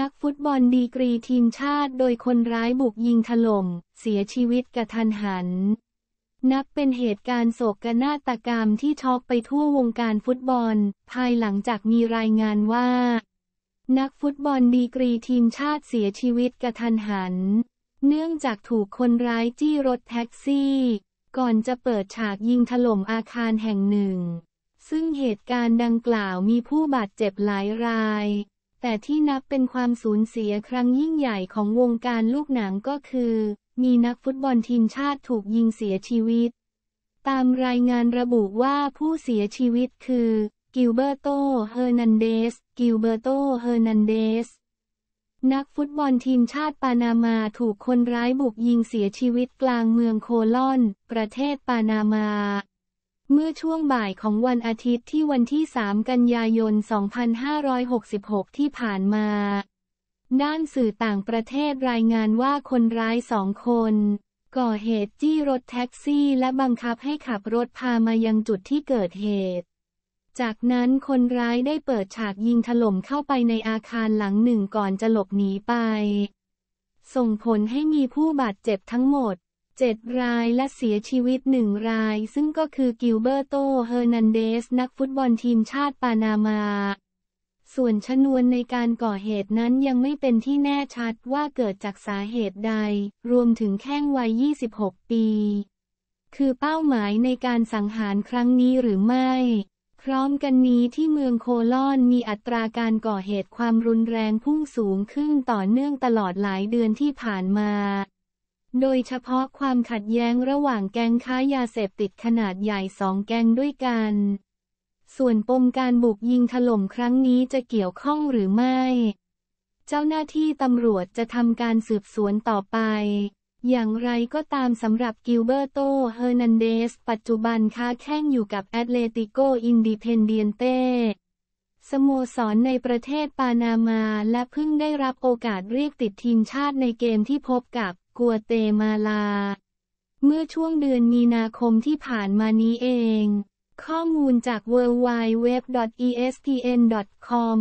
นักฟุตบอลดีกรีทีมชาติโดยคนร้ายบุกยิงถล่มเสียชีวิตกระทันหัน นับเป็นเหตุการณ์โศกนาฏกรรมที่ช็อกไปทั่ววงการฟุตบอล ภายหลังจากมีรายงานว่า นักฟุตบอลดีกรีทีมชาติเสียชีวิตกระทันหัน เนื่องจากถูกคนร้ายจี้รถแท็กซี่ ก่อนจะเปิดฉากยิงถล่มอาคารแห่งหนึ่ง ซึ่งเหตุการณ์ดังกล่าวมีผู้บาดเจ็บหลายรายแต่ที่นับเป็นความสูญเสียครั้งยิ่งใหญ่ของวงการลูกหนังก็คือ มีนักฟุตบอลทีมชาติถูกยิงเสียชีวิต ตามรายงานระบุว่าผู้เสียชีวิตคือกิลเบอร์โตเฮอร์นันเดส กิลเบอร์โตเฮอร์นันเดส นักฟุตบอลทีมชาติปานามาถูกคนร้ายบุกยิงเสียชีวิตกลางเมืองโคลอน ประเทศปานามาเมื่อช่วงบ่ายของวันอาทิตย์ที่วันที่ 3 กันยายน 2566 ที่ผ่านมา ด้านสื่อต่างประเทศรายงานว่าคนร้ายสองคน ก่อเหตุจี้รถแท็กซี่และบังคับให้ขับรถพามายังจุดที่เกิดเหตุ จากนั้นคนร้ายได้เปิดฉากยิงถล่มเข้าไปในอาคารหลังหนึ่งก่อนจะหลบหนีไป ส่งผลให้มีผู้บาดเจ็บทั้งหมด7รายและเสียชีวิต1ราย ซึ่งก็คือกิลเบอร์โตเฮอร์นันเดส นักฟุตบอลทีมชาติปานามา ส่วนชนวนในการก่อเหตุนั้นยังไม่เป็นที่แน่ชัดว่าเกิดจากสาเหตุใด รวมถึงแข้งวัย26 ปี คือเป้าหมายในการสังหารครั้งนี้หรือไม่ พร้อมกันนี้ที่เมืองโคลอนมีอัตราการก่อเหตุความรุนแรงพุ่งสูงขึ้นต่อเนื่องตลอดหลายเดือนที่ผ่านมาโดยเฉพาะความขัดแย้งระหว่างแก๊งค้ายาเสพติดขนาดใหญ่สองแก๊งด้วยกัน ส่วนปมการบุกยิงถล่มครั้งนี้จะเกี่ยวข้องหรือไม่ เจ้าหน้าที่ตำรวจจะทำการสืบสวนต่อไป อย่างไรก็ตามสำหรับกิลเบอร์โตเฮอร์นันเดส ปัจจุบันค้าแข่งอยู่กับแอตเลติโก อินดิเพนเดียนเตสโมสรในประเทศปานามาและเพิ่งได้รับโอกาสเรียกติดทีมชาติในเกมที่พบกับกัวเตมาลา เมื่อช่วงเดือนมีนาคมที่ผ่านมานี้เอง ข้อมูลจาก w w w e s t n c o m